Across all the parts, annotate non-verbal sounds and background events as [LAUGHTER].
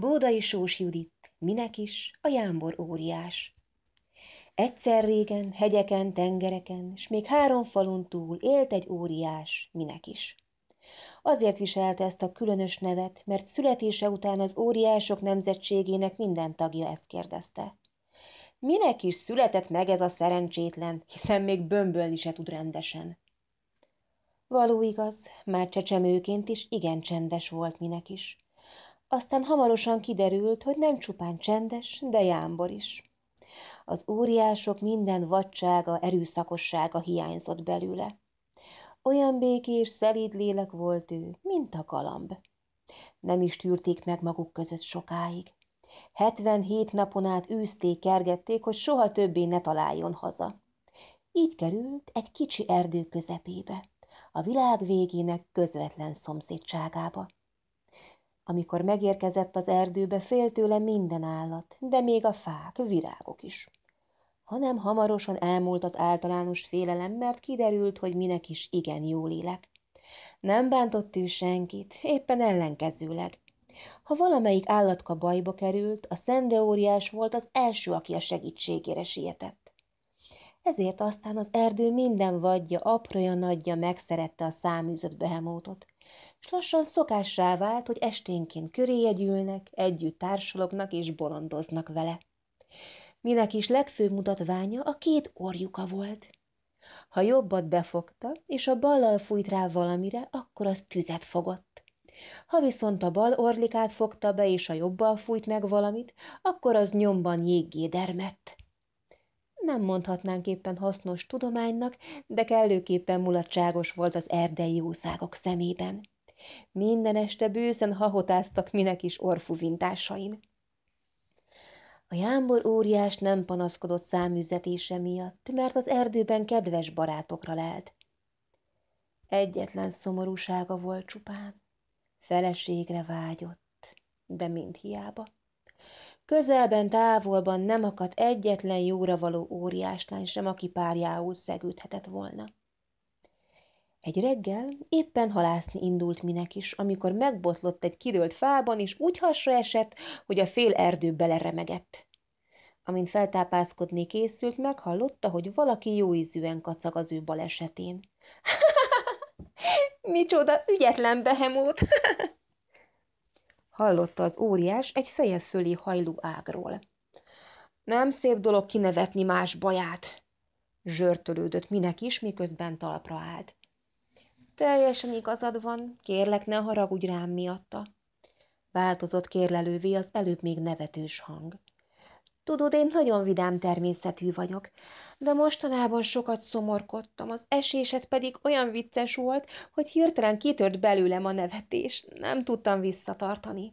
Bódai Sós Judit, minek is, a jámbor óriás. Egyszer régen, hegyeken, tengereken, s még három falon túl élt egy óriás, minek is. Azért viselte ezt a különös nevet, mert születése után az óriások nemzetségének minden tagja ezt kérdezte. Minek is született meg ez a szerencsétlen, hiszen még bömbölni se tud rendesen? Való igaz, már csecsemőként is igen csendes volt minek is. Aztán hamarosan kiderült, hogy nem csupán csendes, de jámbor is. Az óriások minden vadsága, erőszakossága hiányzott belőle. Olyan békés, szelíd lélek volt ő, mint a kalamb. Nem is tűrték meg maguk között sokáig. 77 napon át űzték, kergették, hogy soha többé ne találjon haza. Így került egy kicsi erdő közepébe, a világ végének közvetlen szomszédságába. Amikor megérkezett az erdőbe, fél tőle minden állat, de még a fák, virágok is. Hanem hamarosan elmúlt az általános félelem, mert kiderült, hogy minek is igen jó lélek. Nem bántott ő senkit, éppen ellenkezőleg. Ha valamelyik állatka bajba került, a szendeóriás volt az első, aki a segítségére sietett. Ezért aztán az erdő minden vadja, apraja, nagyja megszerette a száműzött behemótot, és lassan szokássá vált, hogy esténként köréje gyűlnek, együtt társalognak és bolondoznak vele. Minek is legfőbb mutatványa a két orjuka volt. Ha jobbat befogta, és a ballal fújt rá valamire, akkor az tüzet fogott. Ha viszont a bal orlikát fogta be, és a jobbal fújt meg valamit, akkor az nyomban jéggé dermett nem mondhatnánk éppen hasznos tudománynak, de kellőképpen mulatságos volt az erdei jószágok szemében. Minden este bőszen hahotáztak minek is orfuvintásain. A jámbor óriás nem panaszkodott száműzetése miatt, mert az erdőben kedves barátokra lelt. Egyetlen szomorúsága volt csupán. Feleségre vágyott, de mind hiába. Közelben, távolban nem akadt egyetlen jóra való óriáslány sem, aki párjául szegődhetett volna. Egy reggel éppen halászni indult minek is, amikor megbotlott egy kidőlt fában, és úgy hasra esett, hogy a fél erdő beleremegett. Amint feltápászkodni készült, meghallotta, hogy valaki jóízűen kacag az ő balesetén. [LAUGHS] – Micsoda ügyetlen behemót! [LAUGHS] hallotta az óriás egy feje fölé hajló ágról. Nem szép dolog kinevetni más baját, zsörtölődött minek is, miközben talpra állt. Teljesen igazad van, kérlek ne haragudj rám miatta. Változott kérlelővé az előbb még nevetős hang. Tudod, én nagyon vidám természetű vagyok, de mostanában sokat szomorkodtam, az eséset pedig olyan vicces volt, hogy hirtelen kitört belőlem a nevetés, nem tudtam visszatartani.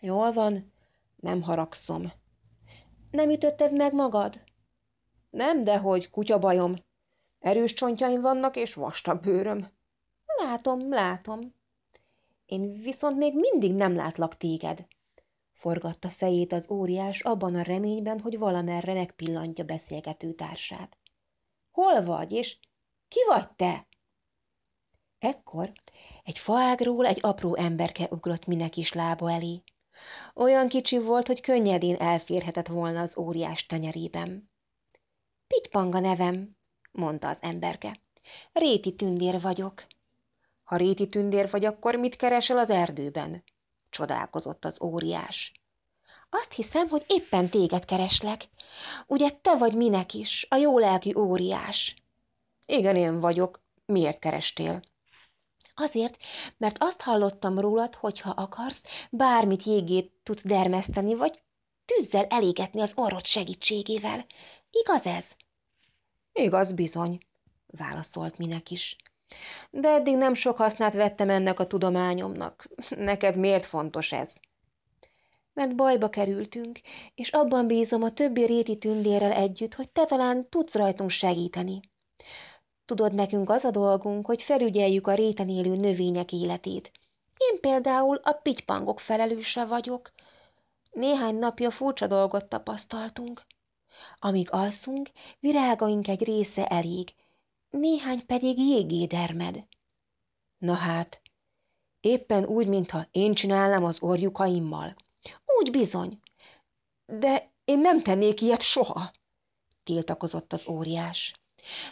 Jól van, nem haragszom. Nem ütötted meg magad? Nem, de hogy kutya bajom. Erős csontjaim vannak, és vastag bőröm. Látom, látom. Én viszont még mindig nem látlak téged. Forgatta fejét az óriás abban a reményben, hogy valamerre megpillantja beszélgető társát. Hol vagy, és ki vagy te? Ekkor egy faágról egy apró emberke ugrott minek is lába elé. Olyan kicsi volt, hogy könnyedén elférhetett volna az óriás tenyerében. Pitpanga nevem, mondta az emberke. Réti tündér vagyok. Ha réti tündér vagy, akkor mit keresel az erdőben? csodálkozott az óriás. Azt hiszem, hogy éppen téged kereslek. Ugye te vagy minek is, a lelki óriás. Igen, én vagyok. Miért kerestél? Azért, mert azt hallottam rólad, hogy ha akarsz, bármit jégét tudsz dermeszteni, vagy tűzzel elégetni az orrod segítségével. Igaz ez? Igaz bizony, válaszolt minek is. De eddig nem sok hasznát vettem ennek a tudományomnak. [LAUGHS] Neked miért fontos ez? Mert bajba kerültünk, és abban bízom a többi réti tündérrel együtt, hogy te talán tudsz rajtunk segíteni. Tudod, nekünk az a dolgunk, hogy felügyeljük a réten élő növények életét. Én például a pitypangok felelőse vagyok. Néhány napja furcsa dolgot tapasztaltunk. Amíg alszunk, virágaink egy része elég, néhány pedig jégédermed. Na hát, éppen úgy, mintha én csinálnám az orjukaimmal. Úgy bizony, de én nem tennék ilyet soha, tiltakozott az óriás.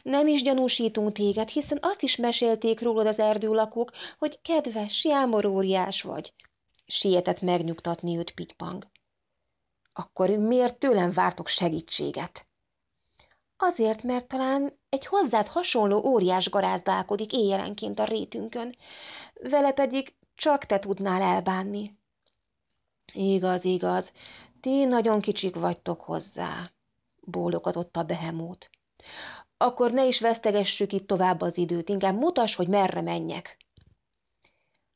Nem is gyanúsítunk téged, hiszen azt is mesélték rólad az erdőlakók, hogy kedves, jámor óriás vagy. Sietett megnyugtatni őt Pitypang. Akkor miért tőlem vártok segítséget? Azért, mert talán egy hozzád hasonló óriás garázdálkodik éjjelenként a rétünkön, vele pedig csak te tudnál elbánni. Igaz, igaz, ti nagyon kicsik vagytok hozzá, bólogatott a behemót. Akkor ne is vesztegessük itt tovább az időt, inkább mutas, hogy merre menjek.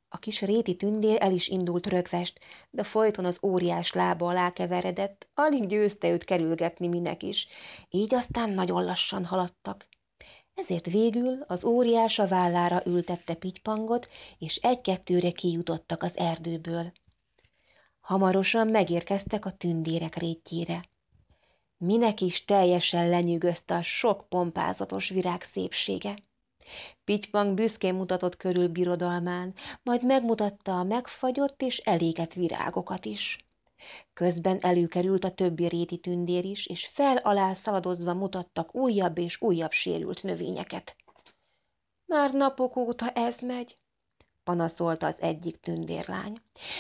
A kis réti tündér el is indult rögvest, de folyton az óriás lába alá keveredett, alig győzte őt kerülgetni minek is, így aztán nagyon lassan haladtak. Ezért végül az óriás a vállára ültette pitypangot, és egy-kettőre kijutottak az erdőből. Hamarosan megérkeztek a tündérek rétjére. Minek is teljesen lenyűgözte a sok pompázatos virág szépsége. Pitypang büszkén mutatott körül birodalmán, majd megmutatta a megfagyott és elégett virágokat is. Közben előkerült a többi réti tündér is, és fel-alá szaladozva mutattak újabb és újabb sérült növényeket. Már napok óta ez megy, panaszolta az egyik tündérlány.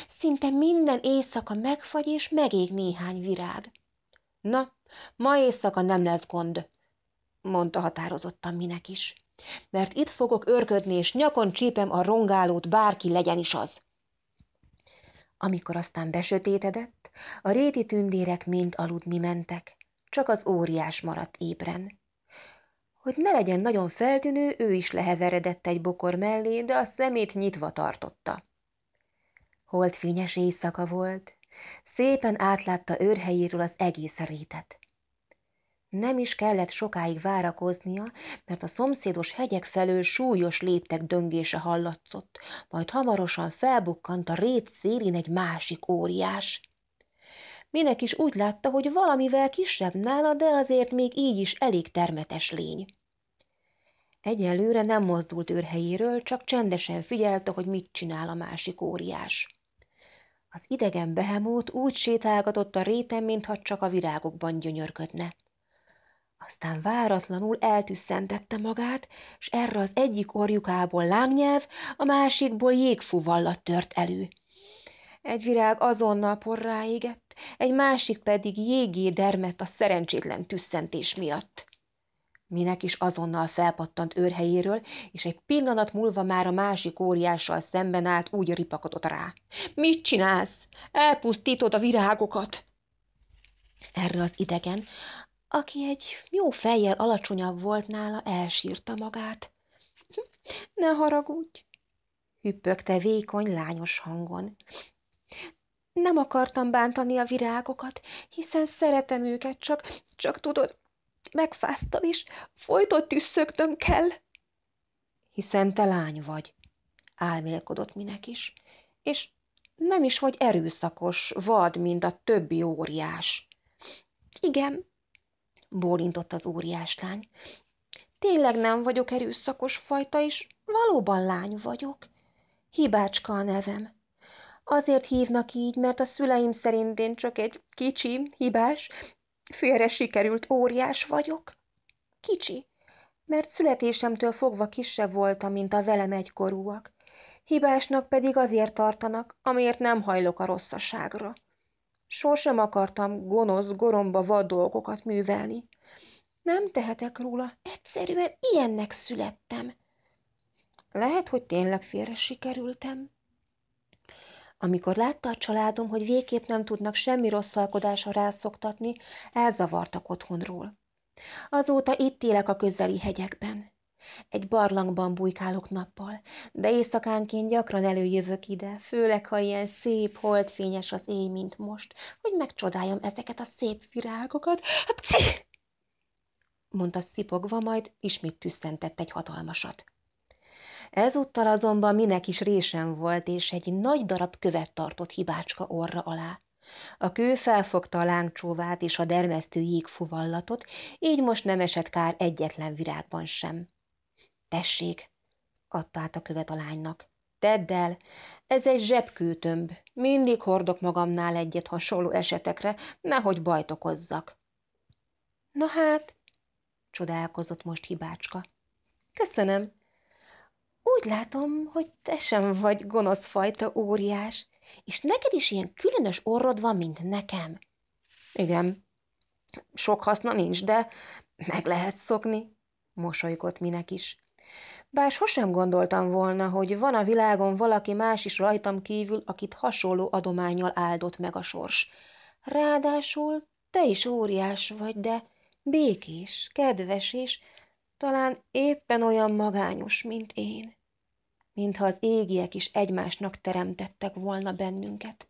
Szinte minden éjszaka megfagy és megég néhány virág. Na, ma éjszaka nem lesz gond, mondta határozottan minek is mert itt fogok örködni, és nyakon csípem a rongálót, bárki legyen is az. Amikor aztán besötétedett, a réti tündérek mind aludni mentek, csak az óriás maradt ébren. Hogy ne legyen nagyon feltűnő, ő is leheveredett egy bokor mellé, de a szemét nyitva tartotta. fényes éjszaka volt, szépen átlátta őrhelyéről az egész rétet. Nem is kellett sokáig várakoznia, mert a szomszédos hegyek felől súlyos léptek döngése hallatszott, majd hamarosan felbukkant a rét szélén egy másik óriás. Minek is úgy látta, hogy valamivel kisebb nála, de azért még így is elég termetes lény. Egyelőre nem mozdult őrhelyéről, csak csendesen figyelte, hogy mit csinál a másik óriás. Az idegen behemót úgy sétálgatott a réten, mintha csak a virágokban gyönyörködne. Aztán váratlanul eltüsszentette magát, s erre az egyik orjukából lángnyelv, a másikból jégfúvallat tört elő. Egy virág azonnal porrá égett, egy másik pedig jégé dermett a szerencsétlen tüsszentés miatt. Minek is azonnal felpattant őrhelyéről, és egy pillanat múlva már a másik óriással szemben állt, úgy ripakodott rá. – Mit csinálsz? Elpusztítod a virágokat! Erre az idegen, aki egy jó fejjel alacsonyabb volt nála, elsírta magát. [LAUGHS] Ne haragudj, hüppögte vékony, lányos hangon. Nem akartam bántani a virágokat, hiszen szeretem őket, csak, csak tudod, megfáztam, is folytott tüsszögtöm kell. Hiszen te lány vagy, álmélkodott minek is, és nem is vagy erőszakos, vad, mint a többi óriás. Igen, bólintott az óriás lány. Tényleg nem vagyok erőszakos fajta, és valóban lány vagyok. Hibácska a nevem. Azért hívnak így, mert a szüleim szerint én csak egy kicsi, hibás, félre sikerült óriás vagyok. Kicsi, mert születésemtől fogva kisebb voltam, mint a velem egykorúak. Hibásnak pedig azért tartanak, amiért nem hajlok a rosszaságra. Sosem akartam gonosz, goromba vad dolgokat művelni. Nem tehetek róla, egyszerűen ilyennek születtem. Lehet, hogy tényleg félre sikerültem. Amikor látta a családom, hogy végképp nem tudnak semmi rosszalkodásra rászoktatni, elzavartak otthonról. Azóta itt élek a közeli hegyekben. Egy barlangban bujkálok nappal, de éjszakánként gyakran előjövök ide, főleg, ha ilyen szép, holdfényes az éj, mint most, hogy megcsodáljam ezeket a szép virágokat. Hát, pci! mondta szipogva, majd ismét tüsszentett egy hatalmasat. Ezúttal azonban minek is résen volt, és egy nagy darab követ tartott hibácska orra alá. A kő felfogta a lángcsóvát és a dermesztő jégfuvallatot, így most nem esett kár egyetlen virágban sem. Tessék, adta át a követ a lánynak. Tedd el, ez egy zsebkőtömb. Mindig hordok magamnál egyet hasonló esetekre, nehogy bajt okozzak. Na hát, csodálkozott most hibácska. Köszönöm. Úgy látom, hogy te sem vagy gonosz fajta óriás, és neked is ilyen különös orrod van, mint nekem. Igen, sok haszna nincs, de meg lehet szokni, mosolygott minek is bár sosem gondoltam volna, hogy van a világon valaki más is rajtam kívül, akit hasonló adományjal áldott meg a sors. Ráadásul te is óriás vagy, de békés, kedves és talán éppen olyan magányos, mint én. Mintha az égiek is egymásnak teremtettek volna bennünket.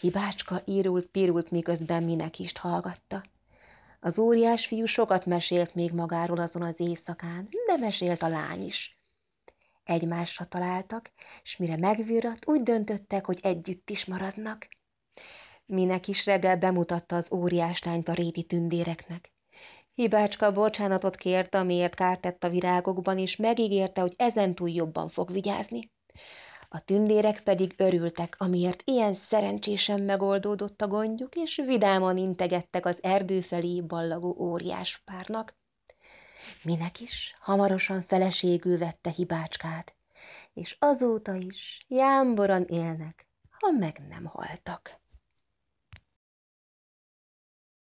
Hibácska írult-pirult, miközben minek is hallgatta. Az óriásfiú sokat mesélt még magáról azon az éjszakán, de mesélt a lány is. Egymásra találtak, s mire megvirrat, úgy döntöttek, hogy együtt is maradnak. Minek is reggel bemutatta az óriás lányt a réti tündéreknek. Hibácska bocsánatot kért, amiért kárt tett a virágokban, és megígérte, hogy ezentúl jobban fog vigyázni a tündérek pedig örültek, amiért ilyen szerencsésen megoldódott a gondjuk, és vidáman integettek az erdő felé ballagó óriás párnak. Minek is hamarosan feleségül vette hibácskát, és azóta is jámboran élnek, ha meg nem haltak.